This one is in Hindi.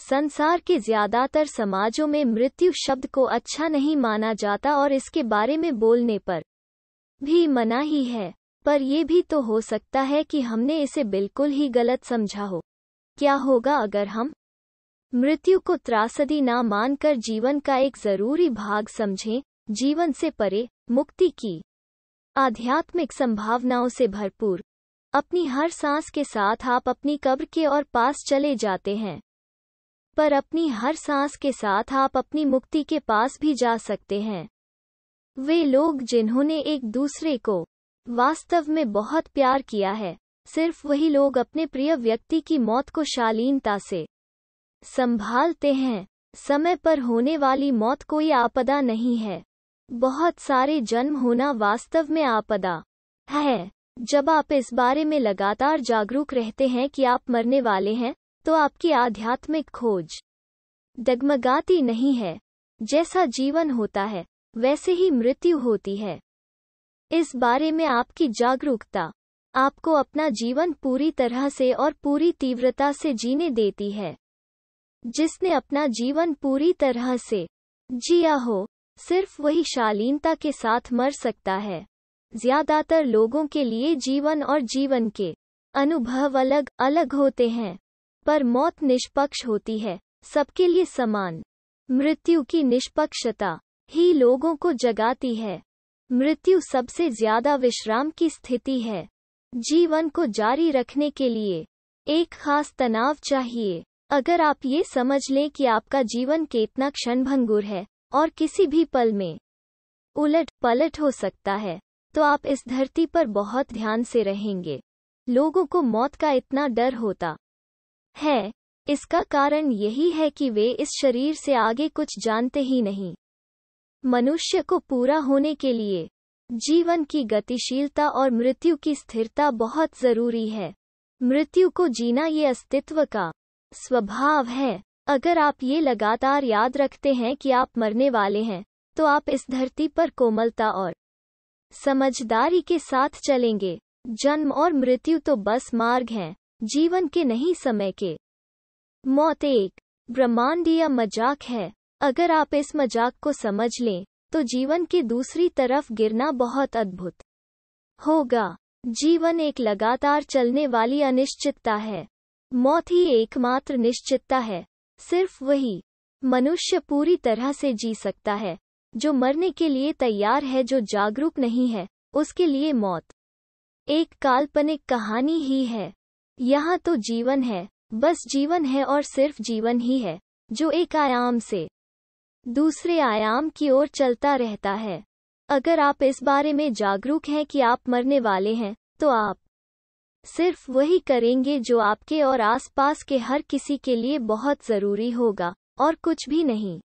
संसार के ज्यादातर समाजों में मृत्यु शब्द को अच्छा नहीं माना जाता और इसके बारे में बोलने पर भी मना ही है पर ये भी तो हो सकता है कि हमने इसे बिल्कुल ही गलत समझा हो क्या होगा अगर हम मृत्यु को त्रासदी ना मानकर जीवन का एक जरूरी भाग समझें जीवन से परे मुक्ति की आध्यात्मिक संभावनाओं से भरपूर अपनी हर सांस के साथ आप अपनी कब्र के और पास चले जाते हैं पर अपनी हर सांस के साथ आप अपनी मुक्ति के पास भी जा सकते हैं वे लोग जिन्होंने एक दूसरे को वास्तव में बहुत प्यार किया है सिर्फ वही लोग अपने प्रिय व्यक्ति की मौत को शालीनता से संभालते हैं समय पर होने वाली मौत कोई आपदा नहीं है बहुत सारे जन्म होना वास्तव में आपदा है जब आप इस बारे में लगातार जागरूक रहते हैं कि आप मरने वाले हैं तो आपकी आध्यात्मिक खोज डगमगाती नहीं है जैसा जीवन होता है वैसे ही मृत्यु होती है इस बारे में आपकी जागरूकता आपको अपना जीवन पूरी तरह से और पूरी तीव्रता से जीने देती है जिसने अपना जीवन पूरी तरह से जिया हो सिर्फ वही शालीनता के साथ मर सकता है ज्यादातर लोगों के लिए जीवन और जीवन के अनुभव अलग अलग होते हैं पर मौत निष्पक्ष होती है सबके लिए समान मृत्यु की निष्पक्षता ही लोगों को जगाती है मृत्यु सबसे ज्यादा विश्राम की स्थिति है जीवन को जारी रखने के लिए एक खास तनाव चाहिए अगर आप ये समझ लें कि आपका जीवन कितना क्षणभंगुर है और किसी भी पल में उलट पलट हो सकता है तो आप इस धरती पर बहुत ध्यान से रहेंगे लोगों को मौत का इतना डर होता है इसका कारण यही है कि वे इस शरीर से आगे कुछ जानते ही नहीं मनुष्य को पूरा होने के लिए जीवन की गतिशीलता और मृत्यु की स्थिरता बहुत जरूरी है मृत्यु को जीना ये अस्तित्व का स्वभाव है अगर आप ये लगातार याद रखते हैं कि आप मरने वाले हैं तो आप इस धरती पर कोमलता और समझदारी के साथ चलेंगे जन्म और मृत्यु तो बस मार्ग हैं जीवन के नहीं समय के मौत एक ब्रह्मांडीय मजाक है अगर आप इस मजाक को समझ लें तो जीवन की दूसरी तरफ गिरना बहुत अद्भुत होगा जीवन एक लगातार चलने वाली अनिश्चितता है मौत ही एकमात्र निश्चितता है सिर्फ वही मनुष्य पूरी तरह से जी सकता है जो मरने के लिए तैयार है जो जागरूक नहीं है उसके लिए मौत एक काल्पनिक कहानी ही है यहाँ तो जीवन है बस जीवन है और सिर्फ जीवन ही है जो एक आयाम से दूसरे आयाम की ओर चलता रहता है अगर आप इस बारे में जागरूक हैं कि आप मरने वाले हैं तो आप सिर्फ वही करेंगे जो आपके और आसपास के हर किसी के लिए बहुत जरूरी होगा और कुछ भी नहीं